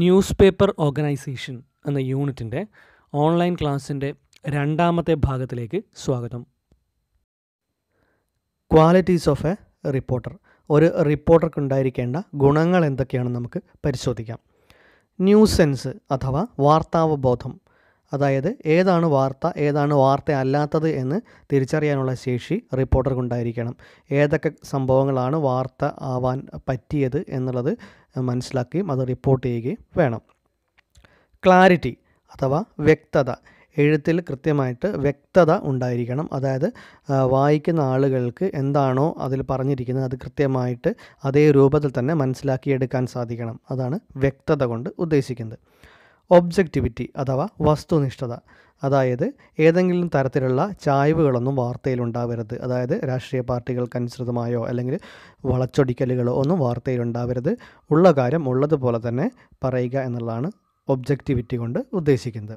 news paper organisation എന്ന യൂണിറ്റിൻ്റെ online ക്ലാസ്സിൻ്റെ രണ്ടാമത്തെ ഭാഗത്തിലേക്ക് സ്വാഗതം ക്വാളിറ്റീസ് ഓഫ് എ റിപ്പോർട്ടർ ഒരു റിപ്പോർട്ടർക്ക് ഉണ്ടായിരിക്കേണ്ട ഗുണങ്ങൾ എന്തൊക്കെയാണെന്ന് നമുക്ക് പരിശോധിക്കാം ന്യൂസെൻസ് അഥവാ വാർത്താവബോധം അതായത് ഏതാണ് വാർത്ത ഏതാണ് വാർത്ത അല്ലാത്തത് എന്ന് തിരിച്ചറിയാനുള്ള ശേഷി റിപ്പോർട്ടർക്കുണ്ടായിരിക്കണം ഏതൊക്കെ സംഭവങ്ങളാണ് വാർത്ത ആവാൻ പറ്റിയത് എന്നുള്ളത് മനസ്സിലാക്കുകയും അത് റിപ്പോർട്ട് ചെയ്യുകയും വേണം ക്ലാരിറ്റി അഥവാ വ്യക്തത എഴുത്തിൽ കൃത്യമായിട്ട് വ്യക്തത ഉണ്ടായിരിക്കണം അതായത് വായിക്കുന്ന ആളുകൾക്ക് എന്താണോ അതിൽ പറഞ്ഞിരിക്കുന്നത് അത് കൃത്യമായിട്ട് അതേ രൂപത്തിൽ തന്നെ മനസ്സിലാക്കിയെടുക്കാൻ സാധിക്കണം അതാണ് വ്യക്തത കൊണ്ട് ഉദ്ദേശിക്കുന്നത് ഒബ്ജക്റ്റിവിറ്റി അഥവാ വസ്തുനിഷ്ഠത അതായത് ഏതെങ്കിലും തരത്തിലുള്ള ചായ്വുകളൊന്നും വാർത്തയിലുണ്ടാവരുത് അതായത് രാഷ്ട്രീയ പാർട്ടികൾക്കനുസൃതമായോ അല്ലെങ്കിൽ വളച്ചൊടിക്കലുകളോ ഒന്നും വാർത്തയിലുണ്ടാവരുത് ഉള്ള കാര്യം ഉള്ളതുപോലെ തന്നെ പറയുക എന്നുള്ളതാണ് ഒബ്ജക്റ്റിവിറ്റി കൊണ്ട് ഉദ്ദേശിക്കുന്നത്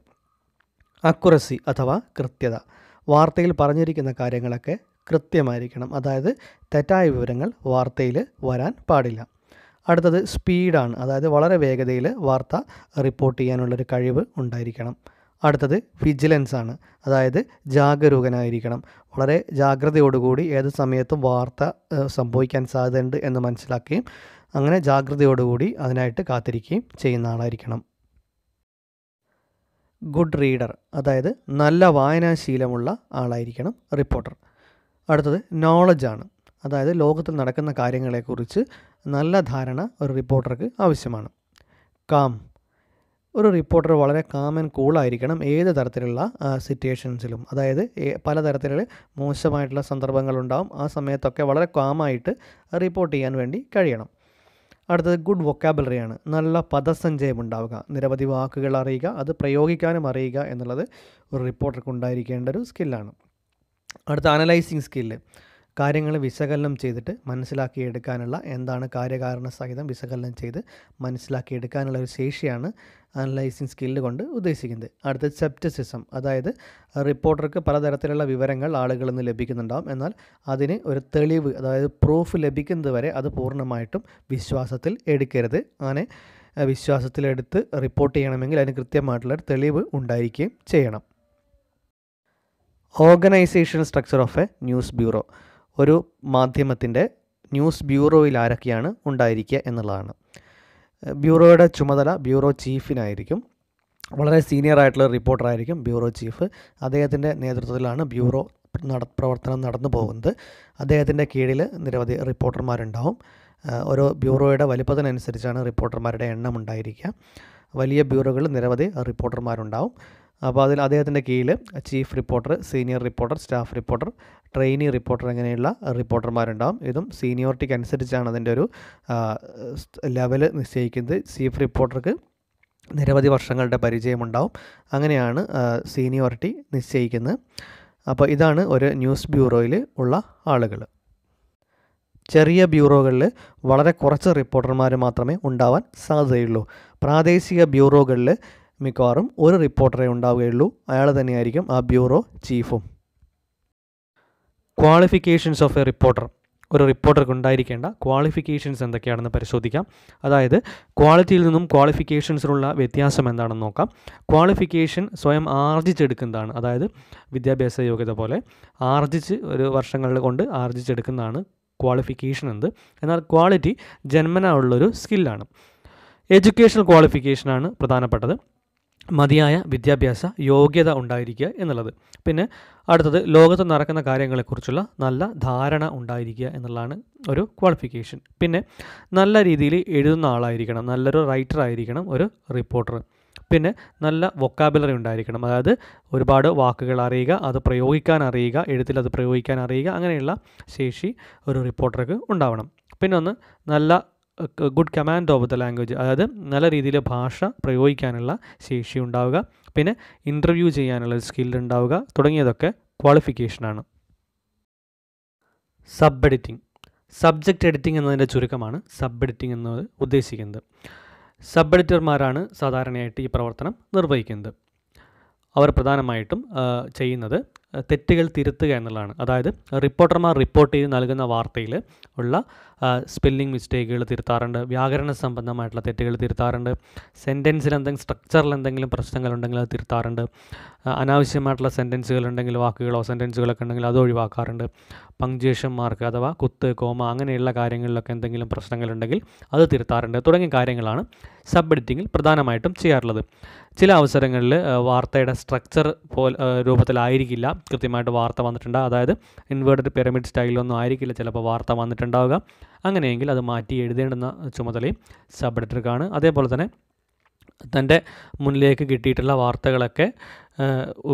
അക്കുറസി അഥവാ കൃത്യത വാർത്തയിൽ പറഞ്ഞിരിക്കുന്ന കാര്യങ്ങളൊക്കെ കൃത്യമായിരിക്കണം അതായത് തെറ്റായ വിവരങ്ങൾ വാർത്തയിൽ വരാൻ പാടില്ല അടുത്തത് സ്പീഡാണ് അതായത് വളരെ വേഗതയിൽ വാർത്ത റിപ്പോർട്ട് ചെയ്യാനുള്ളൊരു കഴിവ് ഉണ്ടായിരിക്കണം അടുത്തത് വിജിലൻസ് ആണ് അതായത് ജാഗരൂകനായിരിക്കണം വളരെ ജാഗ്രതയോടുകൂടി ഏത് സമയത്തും വാർത്ത സംഭവിക്കാൻ സാധ്യതയുണ്ട് എന്ന് മനസ്സിലാക്കുകയും അങ്ങനെ ജാഗ്രതയോടുകൂടി അതിനായിട്ട് കാത്തിരിക്കുകയും ചെയ്യുന്ന ആളായിരിക്കണം ഗുഡ് റീഡർ അതായത് നല്ല വായനാശീലമുള്ള ആളായിരിക്കണം റിപ്പോർട്ടർ അടുത്തത് നോളജാണ് അതായത് ലോകത്തിൽ നടക്കുന്ന കാര്യങ്ങളെക്കുറിച്ച് നല്ല ധാരണ ഒരു റിപ്പോർട്ടർക്ക് ആവശ്യമാണ് കാം ഒരു റിപ്പോർട്ടർ വളരെ കാം ആൻഡ് കൂളായിരിക്കണം ഏത് തരത്തിലുള്ള സിറ്റുവേഷൻസിലും അതായത് പലതരത്തിലുള്ള മോശമായിട്ടുള്ള സന്ദർഭങ്ങളുണ്ടാവും ആ സമയത്തൊക്കെ വളരെ കാമായിട്ട് റിപ്പോർട്ട് ചെയ്യാൻ വേണ്ടി കഴിയണം അടുത്തത് ഗുഡ് വൊക്കാബുലറിയാണ് നല്ല പദസഞ്ചയം ഉണ്ടാവുക നിരവധി വാക്കുകൾ അറിയുക അത് പ്രയോഗിക്കാനും അറിയുക എന്നുള്ളത് ഒരു റിപ്പോർട്ടർക്ക് ഉണ്ടായിരിക്കേണ്ട ഒരു സ്കില്ലാണ് അടുത്ത അനലൈസിങ് സ്കില്ല് കാര്യങ്ങൾ വിശകലനം ചെയ്തിട്ട് മനസ്സിലാക്കിയെടുക്കാനുള്ള എന്താണ് കാര്യകാരണ സഹിതം വിശകലനം ചെയ്ത് മനസ്സിലാക്കിയെടുക്കാനുള്ള ഒരു ശേഷിയാണ് അനലൈസിങ് സ്കില്ല് കൊണ്ട് ഉദ്ദേശിക്കുന്നത് അടുത്ത സെപ്റ്റിസിസം അതായത് റിപ്പോർട്ടർക്ക് പലതരത്തിലുള്ള വിവരങ്ങൾ ആളുകളിൽ നിന്ന് ലഭിക്കുന്നുണ്ടാകും എന്നാൽ അതിന് ഒരു തെളിവ് അതായത് പ്രൂഫ് ലഭിക്കുന്നത് വരെ അത് പൂർണ്ണമായിട്ടും വിശ്വാസത്തിൽ എടുക്കരുത് അങ്ങനെ വിശ്വാസത്തിലെടുത്ത് റിപ്പോർട്ട് ചെയ്യണമെങ്കിൽ അതിന് കൃത്യമായിട്ടുള്ളൊരു തെളിവ് ഉണ്ടായിരിക്കുകയും ചെയ്യണം organisation structure of a news bureau ഒരു മാധ്യമത്തിൻ്റെ ന്യൂസ് ബ്യൂറോയിൽ ആരൊക്കെയാണ് ഉണ്ടായിരിക്കുക എന്നുള്ളതാണ് ബ്യൂറോയുടെ ചുമതല ബ്യൂറോ ചീഫിനായിരിക്കും വളരെ സീനിയർ ആയിട്ടുള്ള റിപ്പോർട്ടറായിരിക്കും ബ്യൂറോ ചീഫ് അദ്ദേഹത്തിൻ്റെ നേതൃത്വത്തിലാണ് ബ്യൂറോ നട പ്രവർത്തനം നടന്നു പോകുന്നത് അദ്ദേഹത്തിൻ്റെ കീഴിൽ നിരവധി റിപ്പോർട്ടർമാരുണ്ടാവും ഓരോ ബ്യൂറോയുടെ വലിപ്പത്തിനനുസരിച്ചാണ് റിപ്പോർട്ടർമാരുടെ എണ്ണം ഉണ്ടായിരിക്കുക വലിയ ബ്യൂറോകളിൽ നിരവധി റിപ്പോർട്ടർമാരുണ്ടാവും അപ്പോൾ അതിൽ അദ്ദേഹത്തിൻ്റെ കീഴിൽ chief reporter senior reporter staff reporter trainee reporter അങ്ങനെയുള്ള റിപ്പോർട്ടർമാരുണ്ടാവും ഇതും സീനിയോറിറ്റിക്ക് അനുസരിച്ചാണ് അതിൻ്റെ ഒരു ലെവൽ നിശ്ചയിക്കുന്നത് ചീഫ് റിപ്പോർട്ടർക്ക് നിരവധി വർഷങ്ങളുടെ പരിചയമുണ്ടാവും അങ്ങനെയാണ് സീനിയോറിറ്റി നിശ്ചയിക്കുന്നത് അപ്പോൾ ഇതാണ് ഒരു ന്യൂസ് ബ്യൂറോയിൽ ഉള്ള ആളുകൾ ചെറിയ ബ്യൂറോകളിൽ വളരെ കുറച്ച് റിപ്പോർട്ടർമാർ മാത്രമേ ഉണ്ടാവാൻ സാധ്യതയുള്ളൂ പ്രാദേശിക ബ്യൂറോകളിൽ മിക്കവാറും ഒരു റിപ്പോർട്ടറെ ഉണ്ടാവുകയുള്ളൂ അയാൾ തന്നെയായിരിക്കും ആ ബ്യൂറോ ചീഫും ക്വാളിഫിക്കേഷൻസ് ഓഫ് എ റിപ്പോർട്ടർ ഒരു റിപ്പോർട്ടർക്ക് ഉണ്ടായിരിക്കേണ്ട ക്വാളിഫിക്കേഷൻസ് എന്തൊക്കെയാണെന്ന് പരിശോധിക്കാം അതായത് ക്വാളിറ്റിയിൽ നിന്നും ക്വാളിഫിക്കേഷൻസിലുള്ള വ്യത്യാസം എന്താണെന്ന് നോക്കാം ക്വാളിഫിക്കേഷൻ സ്വയം ആർജിച്ചെടുക്കുന്നതാണ് അതായത് വിദ്യാഭ്യാസ യോഗ്യത പോലെ ആർജിച്ച് ഒരു വർഷങ്ങളിൽ കൊണ്ട് ആർജിച്ചെടുക്കുന്നതാണ് ക്വാളിഫിക്കേഷൻ എന്ത് എന്നാൽ ക്വാളിറ്റി ജന്മനാ ഉള്ളൊരു സ്കില്ലാണ് എഡ്യൂക്കേഷണൽ ക്വാളിഫിക്കേഷനാണ് പ്രധാനപ്പെട്ടത് മതിയായ വിദ്യാഭ്യാസ യോഗ്യത ഉണ്ടായിരിക്കുക എന്നുള്ളത് പിന്നെ അടുത്തത് ലോകത്ത് നടക്കുന്ന കാര്യങ്ങളെക്കുറിച്ചുള്ള നല്ല ധാരണ ഉണ്ടായിരിക്കുക എന്നുള്ളതാണ് ഒരു ക്വാളിഫിക്കേഷൻ പിന്നെ നല്ല രീതിയിൽ എഴുതുന്ന ആളായിരിക്കണം നല്ലൊരു റൈറ്റർ ആയിരിക്കണം ഒരു റിപ്പോർട്ടർ പിന്നെ നല്ല വൊക്കാബുലറി ഉണ്ടായിരിക്കണം അതായത് ഒരുപാട് വാക്കുകൾ അറിയുക അത് പ്രയോഗിക്കാൻ അറിയുക എഴുത്തിൽ അത് പ്രയോഗിക്കാൻ അറിയുക അങ്ങനെയുള്ള ശേഷി ഒരു റിപ്പോർട്ടർക്ക് ഉണ്ടാവണം പിന്നെ ഒന്ന് നല്ല good command of the language അതായത് നല്ല രീതിയിൽ ഭാഷ പ്രയോഗിക്കാനുള്ള ശേഷി ഉണ്ടാവുക പിന്നെ ഇൻ്റർവ്യൂ ചെയ്യാനുള്ള സ്കിൽ ഉണ്ടാവുക തുടങ്ങിയതൊക്കെ ക്വാളിഫിക്കേഷനാണ് സബ് എഡിറ്റിംഗ് സബ്ജക്റ്റ് എഡിറ്റിംഗ് എന്നതിൻ്റെ ചുരുക്കമാണ് സബ് എഡിറ്റിംഗ് എന്നത് ഉദ്ദേശിക്കുന്നത് സബ് എഡിറ്റർമാരാണ് സാധാരണയായിട്ട് ഈ പ്രവർത്തനം നിർവഹിക്കുന്നത് അവർ പ്രധാനമായിട്ടും ചെയ്യുന്നത് തെറ്റുകൾ തിരുത്തുക എന്നുള്ളതാണ് അതായത് റിപ്പോർട്ടർമാർ റിപ്പോർട്ട് ചെയ്ത് നൽകുന്ന വാർത്തയിൽ ഉള്ള സ്പെല്ലിംഗ് മിസ്റ്റേക്കുകൾ തിരുത്താറുണ്ട് വ്യാകരണ സംബന്ധമായിട്ടുള്ള തെറ്റുകൾ തിരുത്താറുണ്ട് സെൻറ്റൻസിൽ എന്തെങ്കിലും സ്ട്രക്ചറിൽ എന്തെങ്കിലും പ്രശ്നങ്ങളുണ്ടെങ്കിൽ അത് തിരുത്താറുണ്ട് അനാവശ്യമായിട്ടുള്ള സെൻറ്റൻസുകൾ ഉണ്ടെങ്കിൽ വാക്കുകളോ സെൻറ്റൻസുകളൊക്കെ ഉണ്ടെങ്കിൽ അത് ഒഴിവാക്കാറുണ്ട് പങ്ക്ച്വേഷൻ മാർക്ക് അഥവാ കുത്ത് കോമ അങ്ങനെയുള്ള കാര്യങ്ങളിലൊക്കെ എന്തെങ്കിലും പ്രശ്നങ്ങളുണ്ടെങ്കിൽ അത് തിരുത്താറുണ്ട് തുടങ്ങിയ കാര്യങ്ങളാണ് സബ് എഡിറ്റിങ്ങിൽ പ്രധാനമായിട്ടും ചെയ്യാറുള്ളത് ചില അവസരങ്ങളിൽ വാർത്തയുടെ സ്ട്രക്ചർ പോലെ രൂപത്തിലായിരിക്കില്ല കൃത്യമായിട്ട് വാർത്ത വന്നിട്ടുണ്ട് അതായത് ഇൻവേർട്ടഡ് പിരമിഡ് സ്റ്റൈലൊന്നും ആയിരിക്കില്ല ചിലപ്പോൾ വാർത്ത വന്നിട്ടുണ്ടാവുക അങ്ങനെയെങ്കിൽ അത് മാറ്റി എഴുതേണ്ടുന്ന ചുമതലയും സബ് എഡിറ്റർക്കാണ് അതേപോലെ തന്നെ തൻ്റെ മുന്നിലേക്ക് കിട്ടിയിട്ടുള്ള വാർത്തകളൊക്കെ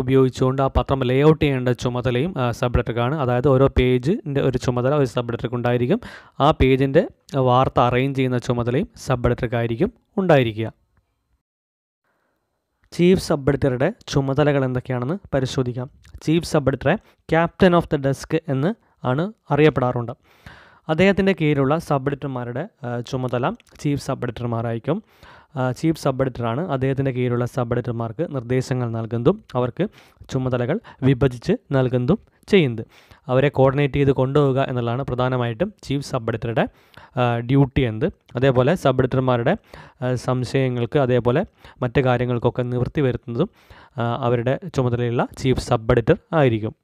ഉപയോഗിച്ചുകൊണ്ട് ആ പത്രം ലേ ഔട്ട് ചെയ്യേണ്ട ചുമതലയും സബ് എഡിറ്റർക്കാണ് അതായത് ഓരോ പേജിൻ്റെ ഒരു ചുമതല ഒരു സബ് ഉണ്ടായിരിക്കും ആ പേജിൻ്റെ വാർത്ത അറേഞ്ച് ചെയ്യുന്ന ചുമതലയും സബ് എഡിറ്റർക്കായിരിക്കും ഉണ്ടായിരിക്കുക ചീഫ് സബ് എഡിറ്ററുടെ ചുമതലകൾ എന്തൊക്കെയാണെന്ന് പരിശോധിക്കാം ചീഫ് സബ് എഡിറ്ററെ ക്യാപ്റ്റൻ ഓഫ് ദ ഡെസ്ക് എന്ന് ആണ് അറിയപ്പെടാറുണ്ട് അദ്ദേഹത്തിൻ്റെ കീഴിലുള്ള സബ് എഡിറ്റർമാരുടെ ചുമതല ചീഫ് സബ് എഡിറ്റർമാരായിരിക്കും ചീഫ് സബ് എഡിറ്ററാണ് അദ്ദേഹത്തിൻ്റെ കീഴിലുള്ള സബ് എഡിറ്റർമാർക്ക് നിർദ്ദേശങ്ങൾ നൽകുന്നതും അവർക്ക് ചുമതലകൾ വിഭജിച്ച് നൽകുന്നതും ചെയ്യുന്നത് അവരെ കോർഡിനേറ്റ് ചെയ്ത് കൊണ്ടുപോവുക എന്നുള്ളതാണ് പ്രധാനമായിട്ടും ചീഫ് സബ് എഡിറ്ററുടെ ഡ്യൂട്ടി എന്ത് അതേപോലെ സബ് എഡിറ്റർമാരുടെ സംശയങ്ങൾക്ക് അതേപോലെ മറ്റ് കാര്യങ്ങൾക്കൊക്കെ നിവൃത്തി വരുത്തുന്നതും അവരുടെ ചുമതലയുള്ള ചീഫ് സബ് എഡിറ്റർ ആയിരിക്കും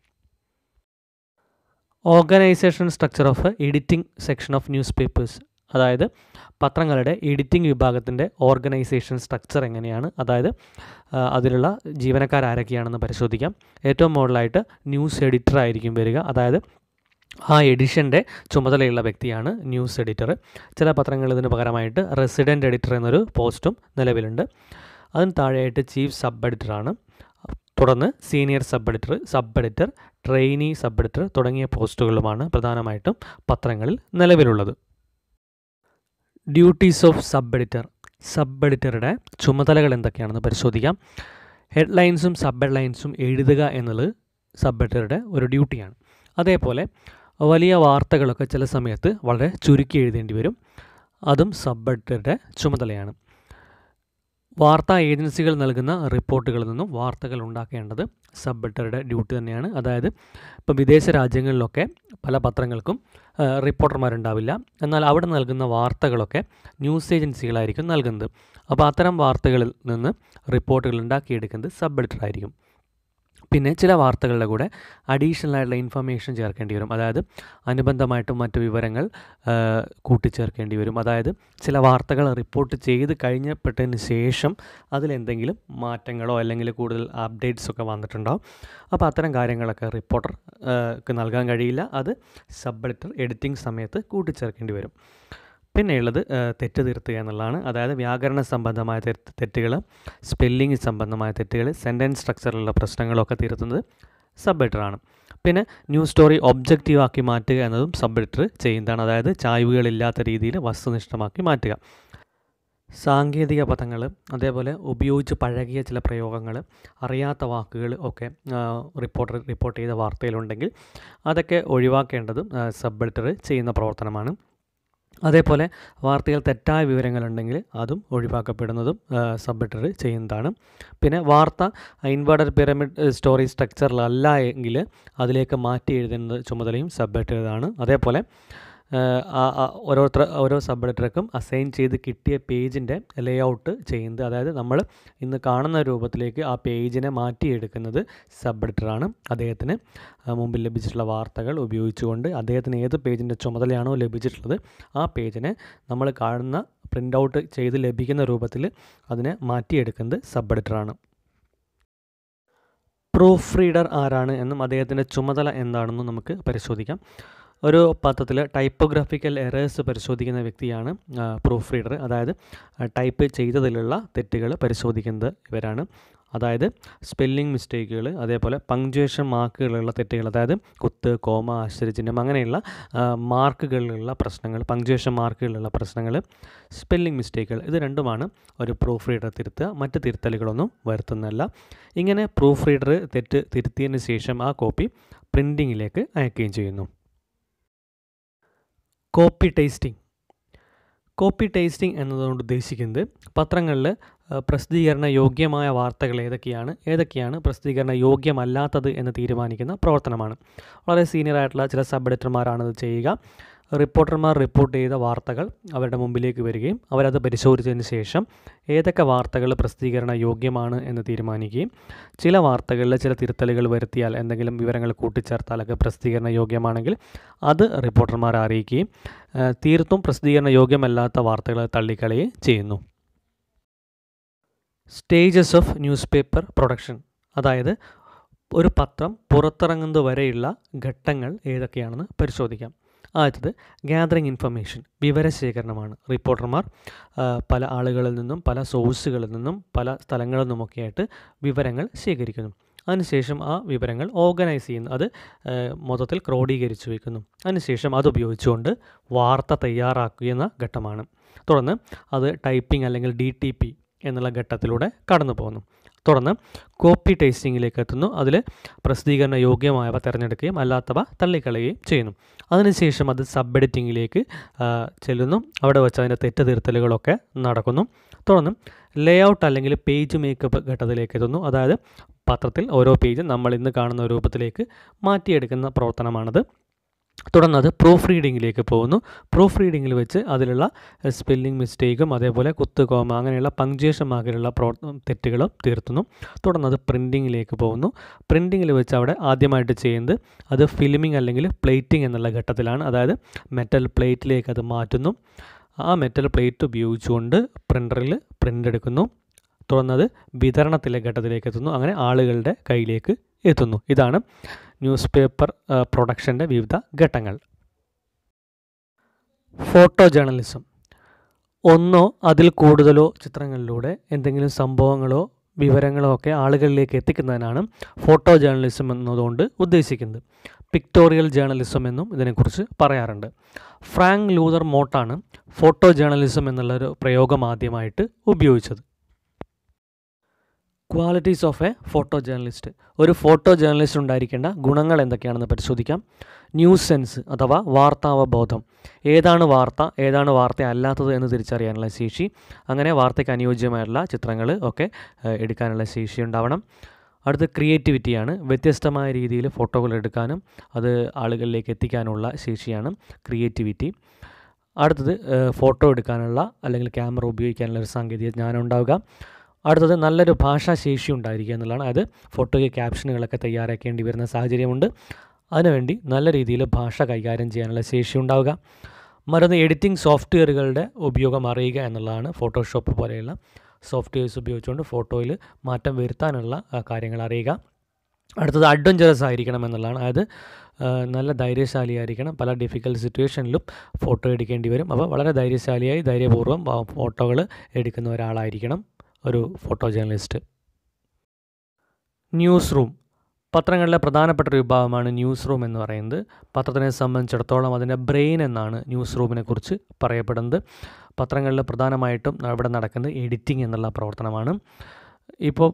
organisation structure of editing section of newspapers അതായത് പത്രങ്ങളുടെ എഡിറ്റിംഗ് വിഭാഗത്തിൻ്റെ ഓർഗനൈസേഷൻ സ്ട്രക്ചർ എങ്ങനെയാണ് അതായത് അതിലുള്ള ജീവനക്കാരാരൊക്കെയാണെന്ന് പരിശോധിക്കാം ഏറ്റവും മുകളിലായിട്ട് ന്യൂസ് എഡിറ്റർ ആയിരിക്കും വരിക അതായത് ആ എഡിഷൻ്റെ ചുമതലയുള്ള വ്യക്തിയാണ് ന്യൂസ് എഡിറ്റർ ചില പത്രങ്ങളിൽ ഇതിന് പകരമായിട്ട് റെസിഡൻറ്റ് എഡിറ്റർ എന്നൊരു പോസ്റ്റും നിലവിലുണ്ട് അതിന് താഴെയായിട്ട് ചീഫ് സബ് എഡിറ്ററാണ് തുടർന്ന് senior sub editor sub editor trainee sub editor തുടങ്ങിയ പോസ്റ്റുകളുമാണ് പ്രധാനമായിട്ടും പത്രങ്ങളിൽ നിലവിലുള്ളത് duties of sub editor sub എഡിറ്ററുടെ ചുമതലകൾ എന്തൊക്കെയാണെന്ന് പരിശോധിക്കാം ഹെഡ്ലൈൻസും സബ് ഹെഡ്ലൈൻസും എഴുതുക എന്നുള്ളത് സബ് എഡിറ്ററുടെ ഒരു ഡ്യൂട്ടിയാണ് അതേപോലെ വലിയ വാർത്തകളൊക്കെ ചില സമയത്ത് വളരെ ചുരുക്കി എഴുതേണ്ടി വരും അതും സബ് എഡിറ്ററുടെ ചുമതലയാണ് വാർത്താ ഏജൻസികൾ നൽകുന്ന റിപ്പോർട്ടുകളിൽ നിന്നും വാർത്തകൾ ഉണ്ടാക്കേണ്ടത് സബ് എഡിറ്ററുടെ ഡ്യൂട്ടി തന്നെയാണ് അതായത് ഇപ്പോൾ വിദേശ രാജ്യങ്ങളിലൊക്കെ പല പത്രങ്ങൾക്കും റിപ്പോർട്ടർമാരുണ്ടാവില്ല എന്നാൽ അവിടെ നൽകുന്ന വാർത്തകളൊക്കെ ന്യൂസ് ഏജൻസികളായിരിക്കും നൽകുന്നത് അപ്പോൾ അത്തരം വാർത്തകളിൽ നിന്ന് റിപ്പോർട്ടുകൾ ഉണ്ടാക്കിയെടുക്കുന്നത് സബ് എഡിറ്ററായിരിക്കും പിന്നെ ചില വാർത്തകളുടെ കൂടെ അഡീഷണൽ ആയിട്ടുള്ള ഇൻഫർമേഷൻ ചേർക്കേണ്ടി വരും അതായത് അനുബന്ധമായിട്ടും മറ്റു വിവരങ്ങൾ കൂട്ടിച്ചേർക്കേണ്ടി വരും അതായത് ചില വാർത്തകൾ റിപ്പോർട്ട് ചെയ്ത് കഴിഞ്ഞപ്പെട്ടതിന് ശേഷം അതിലെന്തെങ്കിലും മാറ്റങ്ങളോ അല്ലെങ്കിൽ കൂടുതൽ അപ്ഡേറ്റ്സ് ഒക്കെ വന്നിട്ടുണ്ടാവും അപ്പോൾ അത്തരം കാര്യങ്ങളൊക്കെ റിപ്പോർട്ടർക്ക് നൽകാൻ കഴിയില്ല അത് സബ് എഡിറ്റിംഗ് സമയത്ത് കൂട്ടിച്ചേർക്കേണ്ടി വരും പിന്നെയുള്ളത് തെറ്റ് തിരുത്തുക എന്നുള്ളതാണ് അതായത് വ്യാകരണ സംബന്ധമായ തെറ്റുകൾ സ്പെല്ലിംഗ് സംബന്ധമായ തെറ്റുകൾ സെൻറ്റൻസ് സ്ട്രക്ചറിലുള്ള പ്രശ്നങ്ങളൊക്കെ തിരുത്തുന്നത് സബ് എഡിറ്ററാണ് പിന്നെ ന്യൂസ് സ്റ്റോറി ഒബ്ജക്റ്റീവ് ആക്കി മാറ്റുക എന്നതും സബ് എഡിറ്റർ ചെയ്യുന്നതാണ് അതായത് ചായ്വുകളില്ലാത്ത രീതിയിൽ വസ്തുനിഷ്ഠമാക്കി മാറ്റുക സാങ്കേതിക പദങ്ങൾ അതേപോലെ ഉപയോഗിച്ച് പഴകിയ ചില പ്രയോഗങ്ങൾ അറിയാത്ത വാക്കുകൾ ഒക്കെ റിപ്പോർട്ടർ റിപ്പോർട്ട് ചെയ്ത വാർത്തയിലുണ്ടെങ്കിൽ അതൊക്കെ ഒഴിവാക്കേണ്ടതും സബ് എഡിറ്റർ ചെയ്യുന്ന പ്രവർത്തനമാണ് അതേപോലെ വാർത്തയിൽ തെറ്റായ വിവരങ്ങളുണ്ടെങ്കിൽ അതും ഒഴിവാക്കപ്പെടുന്നതും സബ്മിറ്റർ ചെയ്യുന്നതാണ് പിന്നെ വാർത്ത ഇൻവേർട്ടർ പിരമിഡ് സ്റ്റോറി സ്ട്രക്ചറിലല്ല എങ്കിൽ അതിലേക്ക് മാറ്റി എഴുതുന്ന ചുമതലയും സബ്മിറ്റ് ചെയ്തതാണ് അതേപോലെ ഓരോരുത്തർ ഓരോ സബ് എഡിറ്റർക്കും അസൈൻ ചെയ്ത് കിട്ടിയ പേജിൻ്റെ ലേ ഔട്ട് ചെയ്യുന്നത് അതായത് നമ്മൾ ഇന്ന് കാണുന്ന രൂപത്തിലേക്ക് ആ പേജിനെ മാറ്റിയെടുക്കുന്നത് സബ് എഡിറ്ററാണ് അദ്ദേഹത്തിന് മുമ്പിൽ ലഭിച്ചിട്ടുള്ള വാർത്തകൾ ഉപയോഗിച്ചുകൊണ്ട് അദ്ദേഹത്തിന് ഏത് പേജിൻ്റെ ചുമതലയാണോ ലഭിച്ചിട്ടുള്ളത് ആ പേജിനെ നമ്മൾ കാണുന്ന പ്രിൻ്റ് ഔട്ട് ചെയ്ത് ലഭിക്കുന്ന രൂപത്തിൽ അതിനെ മാറ്റിയെടുക്കുന്നത് സബ് എഡിറ്ററാണ് പ്രൂഫ് റീഡർ ആരാണ് എന്നും അദ്ദേഹത്തിൻ്റെ ചുമതല എന്താണെന്നും നമുക്ക് പരിശോധിക്കാം ഒരു പത്രത്തിൽ ടൈപ്പോഗ്രാഫിക്കൽ എറേഴ്സ് പരിശോധിക്കുന്ന വ്യക്തിയാണ് പ്രൂഫ് റീഡർ അതായത് ടൈപ്പ് ചെയ്തതിലുള്ള തെറ്റുകൾ പരിശോധിക്കുന്നത് ഇവരാണ് അതായത് സ്പെല്ലിംഗ് മിസ്റ്റേക്കുകൾ അതേപോലെ പങ്ക്ച്വേഷൻ മാർക്കുകളിലുള്ള തെറ്റുകൾ അതായത് കുത്ത് കോമ ആശ്ചര്യചിഹ്നം അങ്ങനെയുള്ള മാർക്കുകളിലുള്ള പ്രശ്നങ്ങൾ പങ്ക്ച്വേഷൻ മാർക്കുകളിലുള്ള പ്രശ്നങ്ങൾ സ്പെല്ലിംഗ് മിസ്റ്റേക്കുകൾ ഇത് രണ്ടുമാണ് ഒരു പ്രൂഫ് റീഡർ തിരുത്തുക മറ്റ് തിരുത്തലുകളൊന്നും വരുത്തുന്നില്ല ഇങ്ങനെ പ്രൂഫ് റീഡർ തെറ്റ് തിരുത്തിയതിന് ശേഷം ആ കോപ്പി പ്രിൻറ്റിങ്ങിലേക്ക് അയക്കുകയും ചെയ്യുന്നു കോപ്പി ടേസ്റ്റിംഗ് കോപ്പി ടേസ്റ്റിംഗ് എന്നതുകൊണ്ട് ഉദ്ദേശിക്കുന്നത് പത്രങ്ങളിൽ പ്രസിദ്ധീകരണ യോഗ്യമായ വാർത്തകൾ ഏതൊക്കെയാണ് ഏതൊക്കെയാണ് പ്രസിദ്ധീകരണ യോഗ്യമല്ലാത്തത് എന്ന് തീരുമാനിക്കുന്ന പ്രവർത്തനമാണ് വളരെ സീനിയറായിട്ടുള്ള ചില സബ് ഇത് ചെയ്യുക റിപ്പോർട്ടർമാർ റിപ്പോർട്ട് ചെയ്ത വാർത്തകൾ അവരുടെ മുമ്പിലേക്ക് വരികയും അവരത് പരിശോധിച്ചതിന് ശേഷം ഏതൊക്കെ വാർത്തകൾ പ്രസിദ്ധീകരണ യോഗ്യമാണ് എന്ന് തീരുമാനിക്കുകയും ചില വാർത്തകളിൽ ചില തിരുത്തലുകൾ വരുത്തിയാൽ എന്തെങ്കിലും വിവരങ്ങൾ കൂട്ടിച്ചേർത്താലൊക്കെ പ്രസിദ്ധീകരണ യോഗ്യമാണെങ്കിൽ അത് റിപ്പോർട്ടർമാരെ അറിയിക്കുകയും തീർത്തും പ്രസിദ്ധീകരണ യോഗ്യമല്ലാത്ത വാർത്തകൾ തള്ളിക്കളയുകയും ചെയ്യുന്നു stages of newspaper production അതായത് ഒരു പത്രം പുറത്തിറങ്ങുന്നതുവരെയുള്ള ഘട്ടങ്ങൾ ഏതൊക്കെയാണെന്ന് പരിശോധിക്കാം ആദ്യത്തത് ഗ്യാതറിങ് ഇൻഫർമേഷൻ വിവരശേഖരണമാണ് റിപ്പോർട്ടർമാർ പല ആളുകളിൽ നിന്നും പല സോഴ്സുകളിൽ നിന്നും പല സ്ഥലങ്ങളിൽ നിന്നുമൊക്കെയായിട്ട് വിവരങ്ങൾ ശേഖരിക്കുന്നു അതിനുശേഷം ആ വിവരങ്ങൾ ഓർഗനൈസ് ചെയ്യുന്നു അത് മൊത്തത്തിൽ ക്രോഡീകരിച്ചു വയ്ക്കുന്നു അതിനുശേഷം അതുപയോഗിച്ചുകൊണ്ട് വാർത്ത തയ്യാറാക്കുന്ന ഘട്ടമാണ് തുടർന്ന് അത് ടൈപ്പിംഗ് അല്ലെങ്കിൽ ഡി എന്നുള്ള ഘട്ടത്തിലൂടെ കടന്നു പോകുന്നു തുടർന്ന് കോപ്പി ടേസ്റ്റിങ്ങിലേക്ക് എത്തുന്നു അതിൽ പ്രസിദ്ധീകരണ യോഗ്യമായവ തിരഞ്ഞെടുക്കുകയും അല്ലാത്തവ തള്ളിക്കളയുകയും ചെയ്യുന്നു അതിനുശേഷം അത് സബ് എഡിറ്റിങ്ങിലേക്ക് ചെല്ലുന്നു അവിടെ വെച്ച് അതിൻ്റെ തെറ്റുതിരുത്തലുകളൊക്കെ നടക്കുന്നു തുടർന്ന് ലേ ഔട്ട് അല്ലെങ്കിൽ പേജ് മേക്കപ്പ് ഘട്ടത്തിലേക്ക് എത്തുന്നു അതായത് പത്രത്തിൽ ഓരോ പേജും നമ്മൾ ഇന്ന് കാണുന്ന രൂപത്തിലേക്ക് മാറ്റിയെടുക്കുന്ന പ്രവർത്തനമാണത് തുടർന്ന് അത് പ്രൂഫ് റീഡിങ്ങിലേക്ക് പോകുന്നു പ്രൂഫ് റീഡിങ്ങിൽ വെച്ച് അതിലുള്ള സ്പെല്ലിംഗ് മിസ്റ്റേക്കും അതേപോലെ കുത്തുകോമ അങ്ങനെയുള്ള പങ്ക്ച്വേഷൻ മാർക്കിലുള്ള പ്രോ തെറ്റുകളും തീർത്തുന്നു തുടർന്ന് അത് പ്രിൻറ്റിങ്ങിലേക്ക് പോകുന്നു പ്രിൻറ്റിങ്ങിൽ വെച്ച് അവിടെ ആദ്യമായിട്ട് ചെയ്യുന്നത് അത് ഫിലിമിംഗ് അല്ലെങ്കിൽ പ്ലേറ്റിംഗ് എന്നുള്ള ഘട്ടത്തിലാണ് അതായത് മെറ്റൽ പ്ലേറ്റിലേക്ക് അത് മാറ്റുന്നു ആ മെറ്റൽ പ്ലേറ്റ് ഉപയോഗിച്ചുകൊണ്ട് പ്രിൻ്ററിൽ പ്രിൻ്റ് എടുക്കുന്നു തുടർന്നത് വിതരണത്തിലെ ഘട്ടത്തിലേക്ക് എത്തുന്നു അങ്ങനെ ആളുകളുടെ കയ്യിലേക്ക് എത്തുന്നു ഇതാണ് ന്യൂസ് പ്രൊഡക്ഷൻ്റെ വിവിധ ഘട്ടങ്ങൾ ഫോട്ടോ ജേർണലിസം ഒന്നോ അതിൽ കൂടുതലോ ചിത്രങ്ങളിലൂടെ എന്തെങ്കിലും സംഭവങ്ങളോ വിവരങ്ങളോ ഒക്കെ ആളുകളിലേക്ക് എത്തിക്കുന്നതിനാണ് ഫോട്ടോ ജേർണലിസം എന്നതുകൊണ്ട് ഉദ്ദേശിക്കുന്നത് പിക്ടോറിയൽ ജേർണലിസം എന്നും ഇതിനെക്കുറിച്ച് പറയാറുണ്ട് ഫ്രാങ്ക് ലൂതർ മോട്ടാണ് ഫോട്ടോ ജേർണലിസം എന്നുള്ളൊരു പ്രയോഗം ആദ്യമായിട്ട് ഉപയോഗിച്ചത് qualities of a photojournalist ഒരു ഫോട്ടോ ജേർണലിസ്റ്റ് ഉണ്ടായിരിക്കേണ്ട ഗുണങ്ങൾ എന്തൊക്കെയാണെന്ന് പരിശോധിക്കാം ന്യൂസ് സെൻസ് അഥവാ വാർത്താവബോധം ഏതാണ് വാർത്ത ഏതാണ് വാർത്ത അല്ലാത്തത് എന്ന് തിരിച്ചറിയാനുള്ള ശേഷി അങ്ങനെ വാർത്തയ്ക്ക് അനുയോജ്യമായിട്ടുള്ള ചിത്രങ്ങൾ ഒക്കെ എടുക്കാനുള്ള ശേഷി ഉണ്ടാവണം അടുത്ത ക്രിയേറ്റിവിറ്റിയാണ് വ്യത്യസ്തമായ രീതിയിൽ ഫോട്ടോകൾ എടുക്കാനും അത് ആളുകളിലേക്ക് എത്തിക്കാനുള്ള ശേഷിയാണ് ക്രിയേറ്റിവിറ്റി അടുത്തത് ഫോട്ടോ എടുക്കാനുള്ള അല്ലെങ്കിൽ ക്യാമറ ഉപയോഗിക്കാനുള്ള ഒരു സാങ്കേതിക ജ്ഞാനം ഉണ്ടാവുക അടുത്തത് നല്ലൊരു ഭാഷാശേഷി ഉണ്ടായിരിക്കുക എന്നുള്ളതാണ് അതായത് ഫോട്ടോയ്ക്ക് ക്യാപ്ഷനുകളൊക്കെ തയ്യാറാക്കേണ്ടി വരുന്ന സാഹചര്യമുണ്ട് അതിനുവേണ്ടി നല്ല രീതിയിൽ ഭാഷ കൈകാര്യം ചെയ്യാനുള്ള ശേഷി ഉണ്ടാവുക മറ്റൊന്ന് എഡിറ്റിംഗ് സോഫ്റ്റ്വെയറുകളുടെ ഉപയോഗം അറിയുക എന്നുള്ളതാണ് ഫോട്ടോഷോപ്പ് പോലെയുള്ള സോഫ്റ്റ്വെയർസ് ഉപയോഗിച്ചുകൊണ്ട് ഫോട്ടോയിൽ മാറ്റം വരുത്താനുള്ള കാര്യങ്ങൾ അറിയുക അടുത്തത് അഡ്വഞ്ചറസ് ആയിരിക്കണം എന്നുള്ളതാണ് അതായത് നല്ല ധൈര്യശാലിയായിരിക്കണം പല ഡിഫിക്കൽട്ട് സിറ്റുവേഷനിലും ഫോട്ടോ എടുക്കേണ്ടി വരും അപ്പോൾ വളരെ ധൈര്യശാലിയായി ധൈര്യപൂർവ്വം ഫോട്ടോകൾ എടുക്കുന്ന ഒരാളായിരിക്കണം ഒരു ഫോട്ടോ ജേർണലിസ്റ്റ് ന്യൂസ് റൂം പത്രങ്ങളിലെ പ്രധാനപ്പെട്ട ഒരു വിഭാഗമാണ് ന്യൂസ് റൂം എന്ന് പറയുന്നത് പത്രത്തിനെ സംബന്ധിച്ചിടത്തോളം അതിൻ്റെ ബ്രെയിൻ എന്നാണ് ന്യൂസ് റൂമിനെക്കുറിച്ച് പറയപ്പെടുന്നത് പത്രങ്ങളിൽ പ്രധാനമായിട്ടും ഇവിടെ നടക്കുന്നത് എഡിറ്റിംഗ് എന്നുള്ള പ്രവർത്തനമാണ് ഇപ്പോൾ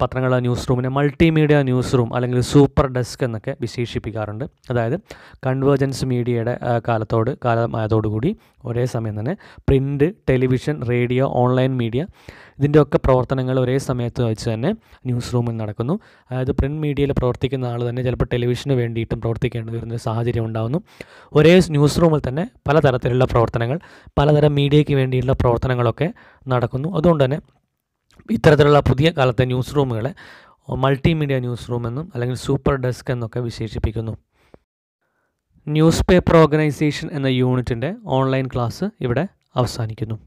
പത്രങ്ങൾ ന്യൂസ് റൂമിനെ മൾട്ടിമീഡിയ ന്യൂസ് റൂം അല്ലെങ്കിൽ സൂപ്പർ ഡെസ്ക് എന്നൊക്കെ വിശേഷിപ്പിക്കാറുണ്ട് അതായത് കൺവേർജൻസ് മീഡിയയുടെ കാലത്തോട് കാലമായതോടുകൂടി ഒരേ സമയം തന്നെ print television radio online media ഇതിൻ്റെയൊക്കെ പ്രവർത്തനങ്ങൾ ഒരേ സമയത്ത് വെച്ച് തന്നെ ന്യൂസ് റൂമിൽ നടക്കുന്നു അതായത് പ്രിൻറ്റ് മീഡിയയിൽ പ്രവർത്തിക്കുന്ന ആൾ തന്നെ ചിലപ്പോൾ ടെലിവിഷന് വേണ്ടിയിട്ടും പ്രവർത്തിക്കേണ്ടി വരുന്ന സാഹചര്യം ഉണ്ടാകുന്നു ഒരേ ന്യൂസ് റൂമിൽ തന്നെ പലതരത്തിലുള്ള പ്രവർത്തനങ്ങൾ പലതരം മീഡിയയ്ക്ക് വേണ്ടിയുള്ള പ്രവർത്തനങ്ങളൊക്കെ നടക്കുന്നു അതുകൊണ്ട് തന്നെ ഇത്തരത്തിലുള്ള പുതിയ കാലത്തെ ന്യൂസ് റൂമുകളെ മൾട്ടിമീഡിയ ന്യൂസ് റൂം എന്നും അല്ലെങ്കിൽ സൂപ്പർ ഡെസ്ക് എന്നൊക്കെ വിശേഷിപ്പിക്കുന്നു ന്യൂസ് പേപ്പർ ഓർഗനൈസേഷൻ എന്ന യൂണിറ്റിൻ്റെ ഓൺലൈൻ ക്ലാസ് ഇവിടെ അവസാനിക്കുന്നു